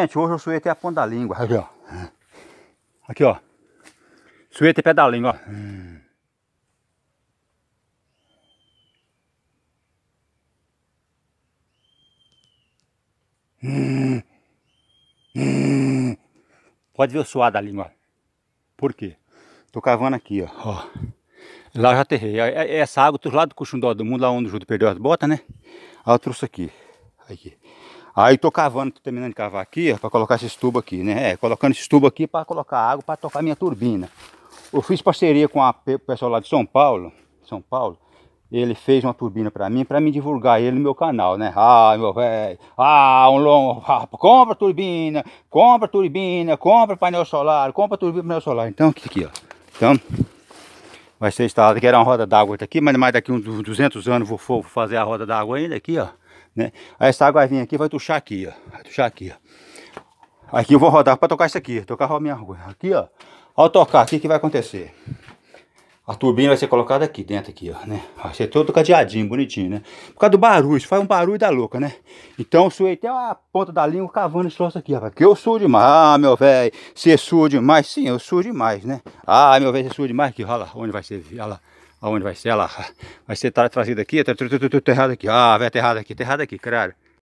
Gente, hoje eu suei até a ponta da língua. Aqui, ó. Aqui, ó. Suei até pé da língua, ó. Pode ver o suado da língua. Por quê? Tô cavando aqui, ó. ó. Lá eu já aterrei. É, é, essa água, do lado do Cuxundó do Mundo, lá onde o Júlio perdeu as botas, né? Aí ah, eu trouxe aqui. Aqui. Aí tô cavando, tô terminando de cavar aqui, para colocar esses tubos aqui, né? É, colocando esses tubos aqui para colocar água para tocar minha turbina. Eu fiz parceria com a, o pessoal lá de São Paulo, São Paulo. Ele fez uma turbina para mim, para me divulgar ele no meu canal, né? Ah, meu velho, ah, um longo, ah, compra turbina, compra turbina, compra painel solar, compra turbina painel solar. Então, aqui, aqui ó. Então, vai ser instalado, que era uma roda d'água aqui, mas mais daqui uns 200 anos vou fazer a roda d'água ainda aqui, ó né? Aí essa água vai vir aqui, vai tuchar aqui, ó. Vai aqui, ó. Aqui eu vou rodar para tocar isso aqui, tocar a minha rua. Aqui, ó. Ao tocar aqui, o que vai acontecer? A turbina vai ser colocada aqui dentro, aqui, ó, né? Vai ser todo cadeadinho, bonitinho, né? Por causa do barulho, isso faz um barulho da louca, né? Então eu suei até a ponta da língua cavando esse troço aqui, ó. Que eu sujo demais, ah, meu velho, você sujo demais. Sim, eu sujo demais, né? Ah, meu velho, você sujo demais aqui, ó lá, onde vai ser, olha lá. Aonde vai ser? lá. Ah, vai ser trazida aqui. até tá, errado aqui. Ah, vai ter errado aqui. Tá errado aqui, caralho.